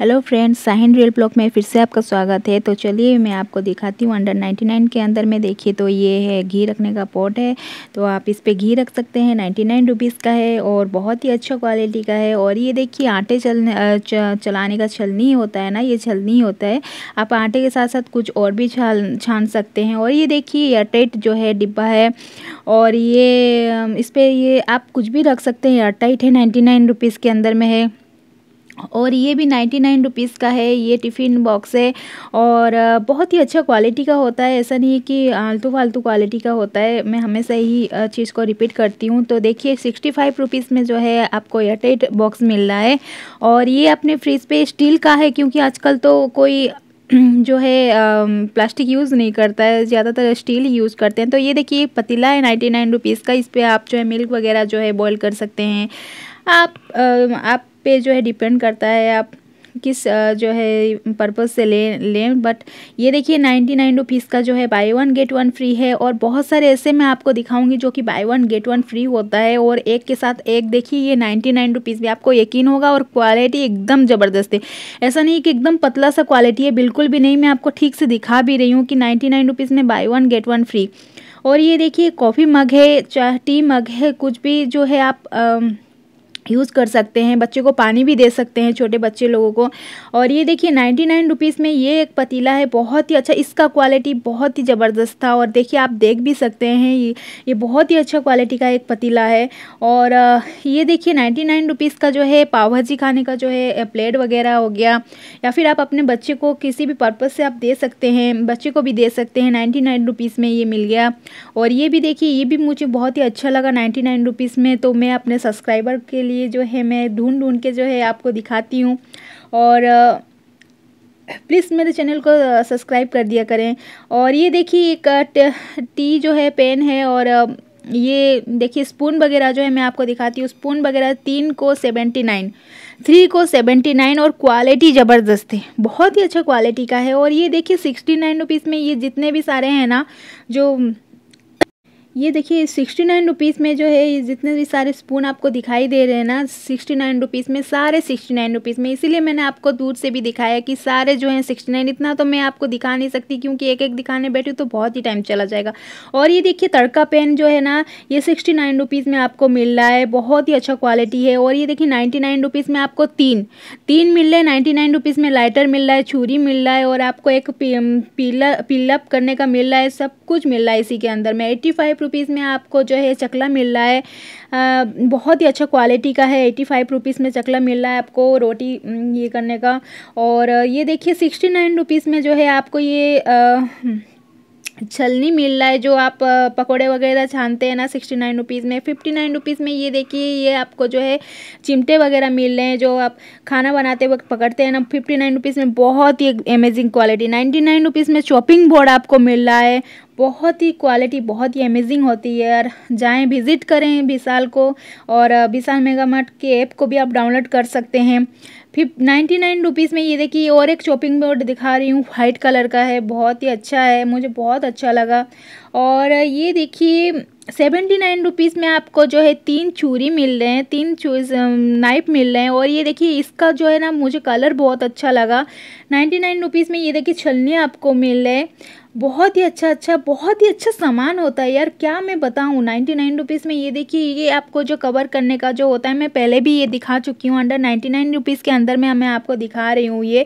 hello friends Sahin real vlog में फिर से आपका स्वागत है तो चलिए मैं आपको दिखाती हूँ अंडर 99 के अंदर में देखिए तो ये है घी रखने का पॉट है तो आप इस पे घी रख सकते हैं 99 रुपीस का है और बहुत ही अच्छा क्वालिटी का है और ये देखिए आटे चलने च, चलाने का छलनी होता है ना ये छलनी होता है आप आटे के साथ साथ कुछ और भी छाल छान सकते हैं और ये देखिए एयरटाइट जो है डिब्बा है और ये इस पर ये आप कुछ भी रख सकते हैं एयरटाइट है नाइन्टी नाइन के अंदर में है और ये भी नाइन्टी नाइन रुपीज़ का है ये टिफ़िन बॉक्स है और बहुत ही अच्छा क्वालिटी का होता है ऐसा नहीं है कि आलतू फालतू क्वालिटी का होता है मैं हमेशा ही चीज़ को रिपीट करती हूँ तो देखिए सिक्सटी फाइव रुपीज़ में जो है आपको एयरटाइट बॉक्स मिल रहा है और ये अपने फ्रिज पे स्टील का है क्योंकि आजकल तो कोई जो है प्लास्टिक यूज़ नहीं करता है ज़्यादातर स्टील यूज़ करते हैं तो ये देखिए पतीला है नाइन्टी नाइन रुपीज़ का इस पर आप जो है मिल्क वगैरह जो है बॉयल कर सकते हैं आप आप पे जो है डिपेंड करता है आप किस जो है पर्पज़ से ले लें बट ये देखिए नाइन्टी नाइन रुपीज़ का जो है buy one get one free है और बहुत सारे ऐसे मैं आपको दिखाऊंगी जो कि buy one get one free होता है और एक के साथ एक देखिए ये नाइन्टी नाइन रुपीज़ भी आपको यकीन होगा और क्वालिटी एकदम ज़बरदस्त है ऐसा नहीं कि एकदम पतला सा क्वालिटी है बिल्कुल भी नहीं मैं आपको ठीक से दिखा भी रही हूँ कि नाइन्टी नाइन रुपीज़ में buy one get one free और ये देखिए कॉफ़ी मग है चाहे टी मग है कुछ भी जो है आप आ, यूज़ कर सकते हैं बच्चे को पानी भी दे सकते हैं छोटे बच्चे लोगों को और ये देखिए नाइन्टी नाइन रुपीज़ में ये एक पतीला है बहुत ही अच्छा इसका क्वालिटी बहुत ही ज़बरदस्त था और देखिए आप देख भी सकते हैं ये ये बहुत ही अच्छा क्वालिटी का एक पतीला है और ये देखिए नाइन्टी नाइन रुपीज़ का जो है पाव भाजी खाने का जो है प्लेट वगैरह हो गया या फिर आप अपने बच्चे को किसी भी पर्पज़ से आप दे सकते हैं बच्चे को भी दे सकते हैं नाइन्टी नाइन रुपीज़ में ये मिल गया और ये भी देखिए ये भी मुझे बहुत ही अच्छा लगा नाइन्टी नाइन रुपीज़ में तो मैं अपने सब्सक्राइबर के लिए ये जो है मैं ढूंढ ढूंढ के जो है आपको दिखाती हूँ और प्लीज़ मेरे चैनल को सब्सक्राइब कर दिया करें और ये देखिए एक टी जो है पेन है और ये देखिए स्पून वगैरह जो है मैं आपको दिखाती हूँ स्पून वगैरह तीन को सेवेंटी नाइन थ्री को सेवेंटी नाइन और क्वालिटी ज़बरदस्त है बहुत ही अच्छा क्वालिटी का है और ये देखिए सिक्सटी नाइन रुपीज़ में ये जितने भी सारे हैं ना जो ये देखिए सिक्सटी नाइन रुपीज़ में जो है ये जितने भी सारे स्पून आपको दिखाई दे रहे हैं ना सिक्सटी नाइन रुपीज़ में सारे सिक्सटी नाइन रुपीज़ में इसीलिए मैंने आपको दूर से भी दिखाया कि सारे जो हैं सिक्सटी नाइन इतना तो मैं आपको दिखा नहीं सकती क्योंकि एक एक दिखाने बैठी तो बहुत ही टाइम चला जाएगा और ये देखिए तड़का पेन जो है ना ये सिक्सटी नाइन रुपीज़ में आपको मिल रहा है बहुत ही अच्छा क्वालिटी है और ये देखिए नाइन्टी नाइन रुपीज़ में आपको तीन तीन मिल रहे हैं नाइन्टी नाइन रुपीज़ में लाइटर मिल रहा है छुरी मिल रहा है और आपको एक पिलअप करने का मिल रहा है सब कुछ मिल रहा है इसी के अंदर में एट्टी फाइव फाइव रुपीज़ में आपको जो है चकला मिल रहा है आ, बहुत ही अच्छा क्वालिटी का है एटी फाइव रुपीज़ में चकला मिल रहा है आपको रोटी ये करने का और ये देखिए सिक्सटी नाइन रुपीज़ में जो है आपको ये आ, छलनी मिल रहा है जो आप पकोड़े वगैरह छानते हैं ना सिक्सटी नाइन रुपीज़ में फिफ्टी नाइन रुपीज़ में ये देखिए ये आपको जो है चिमटे वगैरह मिल रहे हैं जो आप खाना बनाते वक्त पकड़ते हैं ना फिफ्टी नाइन रुपीज़ में बहुत ही amazing quality ninety nine rupees में चॉपिंग बोर्ड आपको मिल रहा है बहुत ही क्वालिटी बहुत ही अमेजिंग होती है और जाएँ विज़िट करें विशाल को और विशाल मेगा मार्ट के ऐप को भी आप डाउनलोड कर सकते हैं फिफ नाइन्टी नाइन रुपीज़ में ये देखिए और एक शॉपिंग बोर्ड दिखा रही हूँ वाइट कलर का है बहुत ही अच्छा है मुझे बहुत अच्छा लगा और ये देखिए सेवेंटी नाइन रुपीज़ में आपको जो है तीन चूरी मिल रहे हैं तीन चूज नाइफ मिल रहे हैं और ये देखिए इसका जो है ना मुझे कलर बहुत अच्छा लगा नाइन्टी नाइन रुपीज़ में ये देखिए छलने आपको मिल रहे हैं बहुत ही अच्छा अच्छा बहुत ही अच्छा सामान होता है यार क्या मैं बताऊँ नाइन्टी नाइन रुपीज़ में ये देखिए ये आपको जो कवर करने का जो होता है मैं पहले भी ये दिखा चुकी हूँ अंडर नाइन्टी नाइन रुपीज़ के अंदर में मैं आपको दिखा रही हूँ ये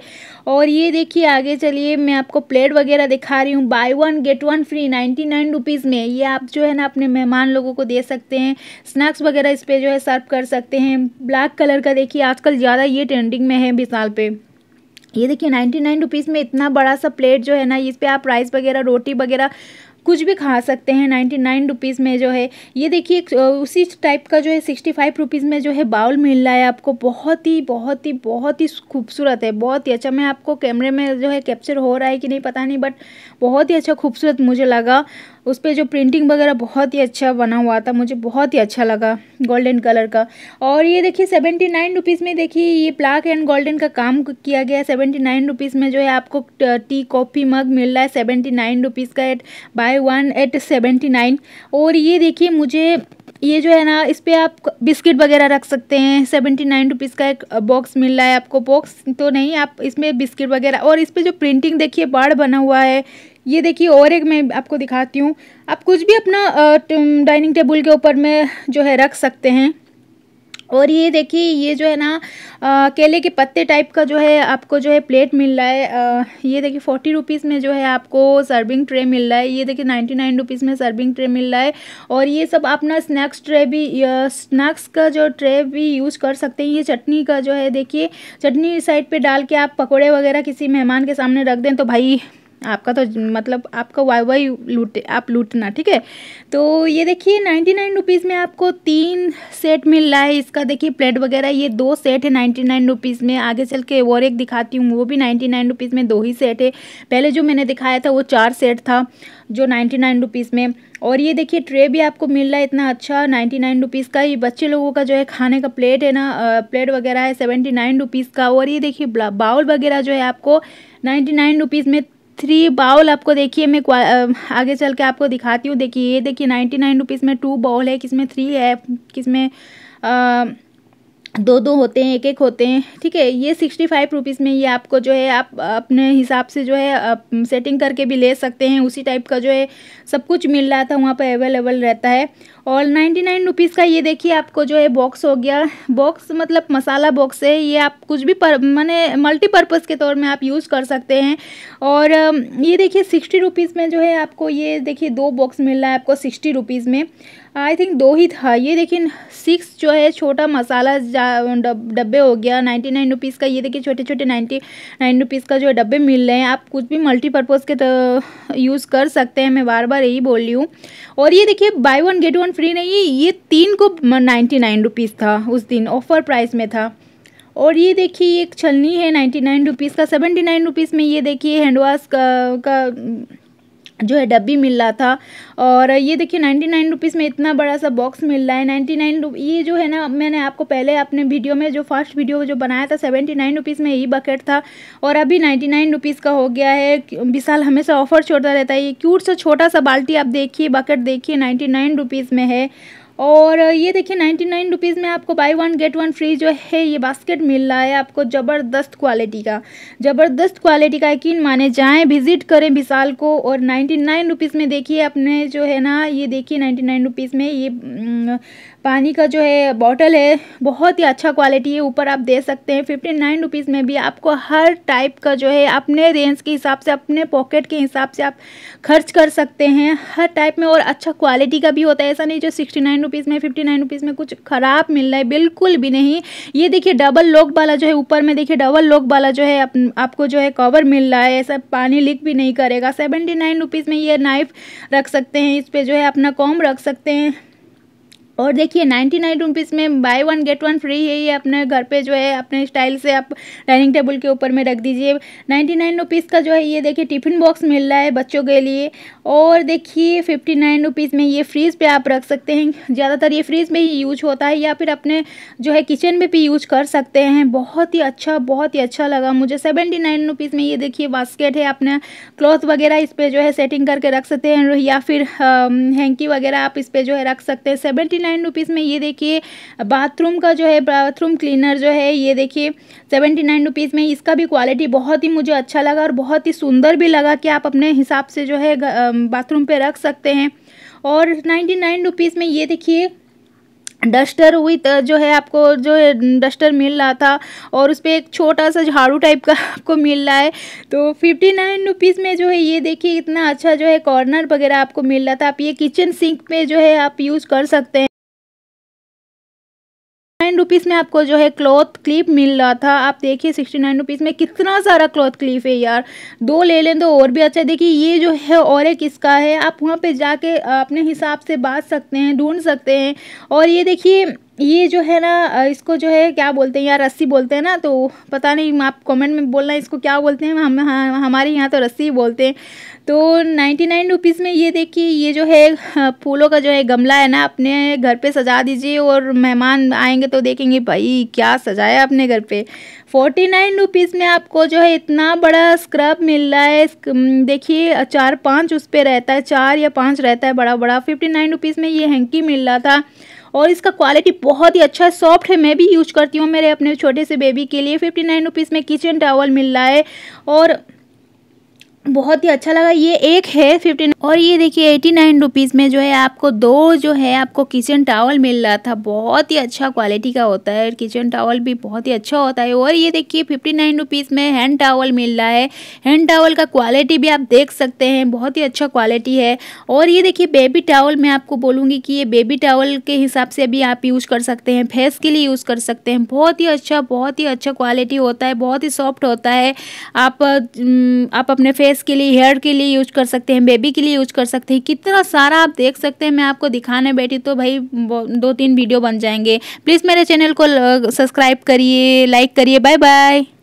और ये देखिए आगे चलिए मैं आपको प्लेट वगैरह दिखा रही हूँ buy one get one free ninety nine rupees में ये आप जो है ना अपने मेहमान लोगों को दे सकते हैं स्नैक्स वगैरह इस पर जो है सर्व कर सकते हैं ब्लैक कलर का देखिए आजकल ज़्यादा ये ट्रेंडिंग में है विशाल पे ये देखिए नाइन्टी नाइन रुपीज़ में इतना बड़ा सा प्लेट जो है ना इस पर आप राइस वगैरह रोटी वगैरह कुछ भी खा सकते हैं नाइन्टी नाइन रुपीज़ में जो है ये देखिए उसी टाइप का जो है सिक्सटी फाइव रुपीज़ में जो है बाउल मिल रहा है आपको बहुत ही बहुत ही बहुत ही खूबसूरत है बहुत ही अच्छा मैं आपको कैमरे में जो है कैप्चर हो रहा है कि नहीं पता नहीं बट बहुत ही अच्छा खूबसूरत मुझे लगा उस पर जो प्रिंटिंग वगैरह बहुत ही अच्छा बना हुआ था मुझे बहुत ही अच्छा लगा गोल्डन कलर का और ये देखिए सेवेंटी नाइन रुपीज़ में देखिए ये ब्लैक एंड गोल्डन का काम किया गया है सेवेंटी नाइन रुपीज़ में जो है आपको टी कॉफ़ी मग मिल रहा है सेवेंटी नाइन रुपीज़ का eight by one eight seventy nine और ये देखिए मुझे ये जो है ना इस पर आप बिस्किट वगैरह रख सकते हैं सेवेंटी नाइन रुपीज़ का एक बॉक्स मिल रहा है आपको बॉक्स तो नहीं आप इसमें बिस्किट वगैरह और इस पर जो प्रिंटिंग देखिए बाढ़ बना हुआ है ये देखिए और एक मैं आपको दिखाती हूँ आप कुछ भी अपना डाइनिंग टेबल के ऊपर में जो है रख सकते हैं और ये देखिए ये जो है ना आ, केले के पत्ते टाइप का जो है आपको जो है प्लेट मिल रहा है आ, ये देखिए फोर्टी रुपीज़ में जो है आपको सर्विंग ट्रे मिल रहा है ये देखिए नाइन्टी नाइन रुपीज़ में सर्विंग ट्रे मिल रहा है और ये सब आप ना स्नैक्स ट्रे भी स्नैक्स का जो ट्रे भी यूज़ कर सकते हैं ये चटनी का जो है देखिए चटनी साइड पर डाल के आप पकौड़े वगैरह किसी मेहमान के सामने रख दें तो भाई आपका तो मतलब आपका वाई वाई लूटे आप लूटना ठीक है तो ये देखिए नाइन्टी नाइन रुपीज़ में आपको तीन सेट मिल रहा है इसका देखिए प्लेट वगैरह ये दो सेट है नाइन्टी नाइन रुपीज़ में आगे चल के और एक दिखाती हूँ वो भी नाइन्टी नाइन रुपीज़ में दो ही सेट है पहले जो मैंने दिखाया था वो चार सेट था जो नाइन्टी नाइन रुपीज़ में और ये देखिए ट्रे भी आपको मिल रहा है इतना अच्छा नाइन्टी नाइन रुपीज़ का ये बच्चे लोगों का जो है खाने का प्लेट है ना प्लेट वगैरह है सेवेंटी नाइन रुपीज़ का और ये देखिए बाउल वगैरह जो है आपको नाइन्टी नाइन रुपीज़ में थ्री बाउल आपको देखिए मैं आगे चल के आपको दिखाती हूँ देखिए ये देखिए नाइन्टी नाइन रुपीज़ में टू बाउल है किस में थ्री है किस में दो दो होते हैं एक एक होते हैं ठीक है ये सिक्सटी फाइव रुपीज़ में ये आपको जो है आप अपने हिसाब से जो है सेटिंग करके भी ले सकते हैं उसी टाइप का जो है सब कुछ मिल रहा था वहाँ पर अवेलेबल रहता है और नाइन्टी नाइन रुपीज़ का ये देखिए आपको जो है बॉक्स हो गया बॉक्स मतलब मसाला बॉक्स है ये आप कुछ भी पर मैंने मल्टीपर्पज़ के तौर में आप यूज़ कर सकते हैं और ये देखिए सिक्सटी रुपीज़ में जो है आपको ये देखिए दो बॉक्स मिल रहा है आपको सिक्सटी रुपीज़ में आई थिंक दो ही था ये देखिए सिक्स जो है छोटा मसाला डब्बे हो गया नाइन्टी नाइन रुपीज़ का ये देखिए छोटे छोटे नाइन्टी नाइन रुपीज़ का जो है डब्बे मिल रहे हैं आप कुछ भी मल्टीपर्पज़ के यूज़ कर सकते हैं मैं बार बार यही बोल रही हूँ और ये देखिए buy one get one free नहीं है ये तीन को नाइन्टी नाइन रुपीज़ था उस दिन ऑफ़र प्राइस में था और ये देखिए एक छलनी है नाइन्टी नाइन रुपीज़ का सेवेंटी नाइन रुपीज़ में ये देखिए हैंड वॉश का, का जो है डब्बी मिल रहा था और ये देखिए नाइन्टी नाइन रुपीज़ में इतना बड़ा सा बॉक्स मिल रहा है नाइन्टी नाइन ये जो है ना मैंने आपको पहले अपने वीडियो में जो फर्स्ट वीडियो जो बनाया था सेवेंटी नाइन रुपीज़ में यही बकेट था और अभी नाइन्टी नाइन रुपीज़ का हो गया है विशाल हमेशा ऑफर छोड़ता रहता है ये क्यूट सा छोटा सा बाल्टी आप देखिए बकेट देखिए नाइन्टी नाइन रुपीज़ में है और ये देखिए नाइन्टी नाइन रुपीज़ में आपको buy one get one free जो है ये बास्केट मिल रहा है आपको ज़बरदस्त क्वालिटी का ज़बरदस्त क्वालिटी का यकीन माने जाएं विज़िट करें विशाल को और नाइन्टी नाइन रुपीज़ में देखिए अपने जो है ना ये देखिए नाइन्टी नाइन रुपीज़ में ये पानी का जो है बॉटल है बहुत ही अच्छा क्वालिटी है ऊपर आप दे सकते हैं फिफ्टी नाइन रुपीज़ में भी आपको हर टाइप का जो है अपने रेंज के हिसाब से अपने पॉकेट के हिसाब से आप खर्च कर सकते हैं हर टाइप में और अच्छा क्वालिटी का भी होता है ऐसा नहीं जो सिक्सटी नाइन रुपीज़ में फिफ्टी नाइन रुपीज़ में कुछ ख़राब मिल रहा है बिल्कुल भी नहीं ये देखिए डबल लॉक वाला जो है ऊपर में देखिए डबल लॉक वाला जो है आप, आपको जो है कवर मिल रहा है ऐसा पानी लीक भी नहीं करेगा सेवेंटी नाइन रुपीज़ में ये नाइफ़ रख सकते हैं इस पर जो है अपना कॉम रख सकते हैं और देखिए नाइन्टी नाइन रुपीज़ में buy one get one free है ये अपने घर पे जो है अपने स्टाइल से आप डाइनिंग टेबल के ऊपर में रख दीजिए नाइन्टी नाइन रुपीज़ का जो है ये देखिए टिफ़िन बॉक्स मिल रहा है बच्चों के लिए और देखिए फिफ्टी नाइन रुपीज़ में ये फ्रीज़ पे आप रख सकते हैं ज़्यादातर ये फ्रीज़ में ही यूज होता है या फिर अपने जो है किचन में भी यूज कर सकते हैं बहुत ही अच्छा बहुत ही अच्छा लगा मुझे सेवेंटी नाइन रुपीज़ में ये देखिए बास्केट है अपना क्लॉथ वगैरह इस पर जो है सेटिंग करके रख सकते हैं या फिर हैंकी वगैरह आप इस पर जो है रख सकते हैं सेवेंटी नाइन रुपीज़ में ये देखिए बाथरूम का जो है बाथरूम क्लीनर जो है ये देखिए सेवेंटी नाइन रुपीज़ में इसका भी क्वालिटी बहुत ही मुझे अच्छा लगा और बहुत ही सुंदर भी लगा कि आप अपने हिसाब से जो है बाथरूम पर रख सकते हैं और नाइन्टी नाइन रुपीज़ में ये देखिए डस्टर विथ जो है आपको जो है डस्टर मिल रहा था और उस पर एक छोटा सा झाड़ू टाइप का आपको मिल रहा है तो फिफ्टी नाइन रुपीज़ में जो है ये देखिए इतना अच्छा जो है कॉर्नर वगैरह आपको मिल रहा था आप ये किचन सिंक में जो है आप यूज़ कर सकते हैं रुपीज़ में आपको जो है क्लॉथ क्लिप मिल रहा था आप देखिए सिक्सटी नाइन रुपीज़ में कितना सारा क्लॉथ क्लिप है यार दो ले लें तो और भी अच्छा है देखिए ये जो है और एक इसका है आप वहाँ पे जाके अपने हिसाब से बांध सकते हैं ढूंढ सकते हैं और ये देखिए ये जो है ना इसको जो है क्या बोलते हैं यार रस्सी बोलते हैं ना तो पता नहीं आप कमेंट में बोलना इसको क्या बोलते हैं हम हाँ, हमारे यहाँ तो रस्सी बोलते हैं तो नाइन्टी नाइन रुपीज़ में ये देखिए ये जो है फूलों का जो है गमला है ना अपने घर पे सजा दीजिए और मेहमान आएंगे तो देखेंगे भाई क्या सजाया अपने घर पर फोर्टी नाइन रुपीज़ में आपको जो है इतना बड़ा स्क्रब मिल रहा है देखिए चार पाँच उस पर रहता है चार या पाँच रहता है बड़ा बड़ा फिफ्टी नाइन रुपीज़ में ये हैंकी मिल रहा था और इसका क्वालिटी बहुत ही अच्छा है सॉफ्ट है मैं भी यूज करती हूँ मेरे अपने छोटे से बेबी के लिए फिफ्टी नाइन रुपीज़ में किचन टावल मिल रहा है और बहुत ही अच्छा लगा ये एक है फिफ्टीन और ये देखिए एटी नाइन रुपीज़ में जो है आपको दो जो है आपको किचन टावल मिल रहा था बहुत ही अच्छा क्वालिटी का होता है किचन टावल भी बहुत ही अच्छा होता है और ये देखिए फिफ्टी नाइन रुपीज़ में हैंड टावल मिल रहा है हैंड टावल का क्वालिटी भी आप देख सकते हैं बहुत ही अच्छा क्वालिटी है और ये देखिए बेबी टावल मैं आपको बोलूँगी कि ये बेबी टावल के हिसाब से भी आप यूज़ कर सकते हैं फेस के लिए यूज़ कर सकते हैं बहुत ही अच्छा बहुत ही अच्छा क्वालिटी होता है बहुत ही सॉफ्ट होता है आप आप अपने फेस फेस के लिए हेयर के लिए यूज कर सकते हैं बेबी के लिए यूज कर सकते हैं कितना सारा आप देख सकते हैं मैं आपको दिखाने बैठी तो भाई दो तीन वीडियो बन जाएंगे प्लीज़ मेरे चैनल को सब्सक्राइब uh, करिए लाइक करिए बाय बाय